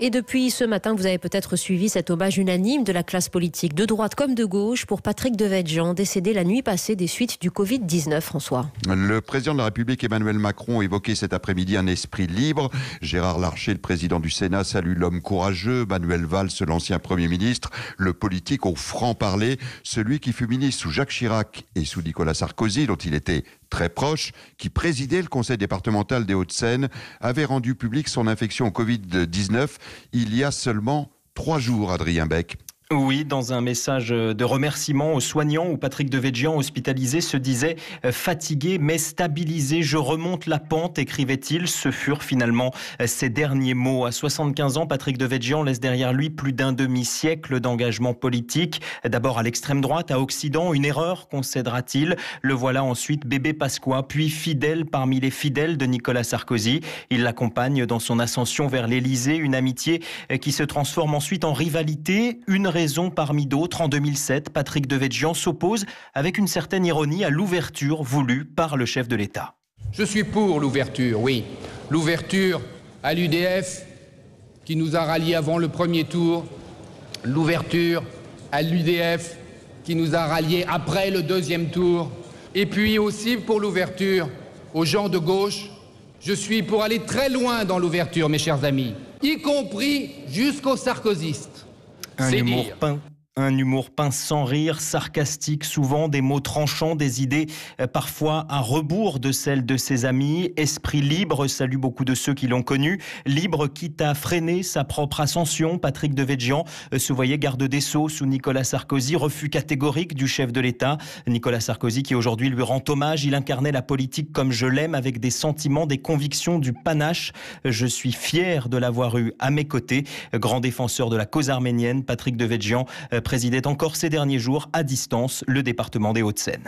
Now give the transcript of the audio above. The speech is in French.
Et depuis ce matin, vous avez peut-être suivi cet hommage unanime de la classe politique de droite comme de gauche pour Patrick Devedjian, décédé la nuit passée des suites du Covid-19, François. Le président de la République Emmanuel Macron évoquait cet après-midi un esprit libre. Gérard Larcher, le président du Sénat, salue l'homme courageux, Manuel Valls, l'ancien Premier ministre, le politique au franc-parler, celui qui fut ministre sous Jacques Chirac et sous Nicolas Sarkozy, dont il était très proche, qui présidait le conseil départemental des Hauts-de-Seine, avait rendu public son infection au Covid-19 il y a seulement trois jours, Adrien Beck. Oui, dans un message de remerciement aux soignants où Patrick Devedjian, hospitalisé, se disait euh, fatigué mais stabilisé. Je remonte la pente, écrivait-il. Ce furent finalement euh, ses derniers mots. À 75 ans, Patrick Devedjian laisse derrière lui plus d'un demi-siècle d'engagement politique. D'abord à l'extrême droite, à Occident, une erreur, concédera-t-il. Le voilà ensuite bébé Pasqua, puis fidèle parmi les fidèles de Nicolas Sarkozy. Il l'accompagne dans son ascension vers l'Elysée, une amitié euh, qui se transforme ensuite en rivalité, une parmi d'autres, en 2007, Patrick Devedjian s'oppose avec une certaine ironie à l'ouverture voulue par le chef de l'État. Je suis pour l'ouverture, oui. L'ouverture à l'UDF qui nous a ralliés avant le premier tour, l'ouverture à l'UDF qui nous a ralliés après le deuxième tour, et puis aussi pour l'ouverture aux gens de gauche. Je suis pour aller très loin dans l'ouverture, mes chers amis, y compris jusqu'aux sarkozystes un humour peint un humour pince sans rire, sarcastique souvent, des mots tranchants, des idées euh, parfois à rebours de celles de ses amis. Esprit libre salue beaucoup de ceux qui l'ont connu. Libre quitte à freiner sa propre ascension. Patrick Devedjian euh, se voyait garde des Sceaux sous Nicolas Sarkozy. Refus catégorique du chef de l'État. Nicolas Sarkozy qui aujourd'hui lui rend hommage. Il incarnait la politique comme je l'aime avec des sentiments, des convictions, du panache. Je suis fier de l'avoir eu à mes côtés. Grand défenseur de la cause arménienne, Patrick Devedjian euh, présidait encore ces derniers jours à distance le département des Hauts-de-Seine.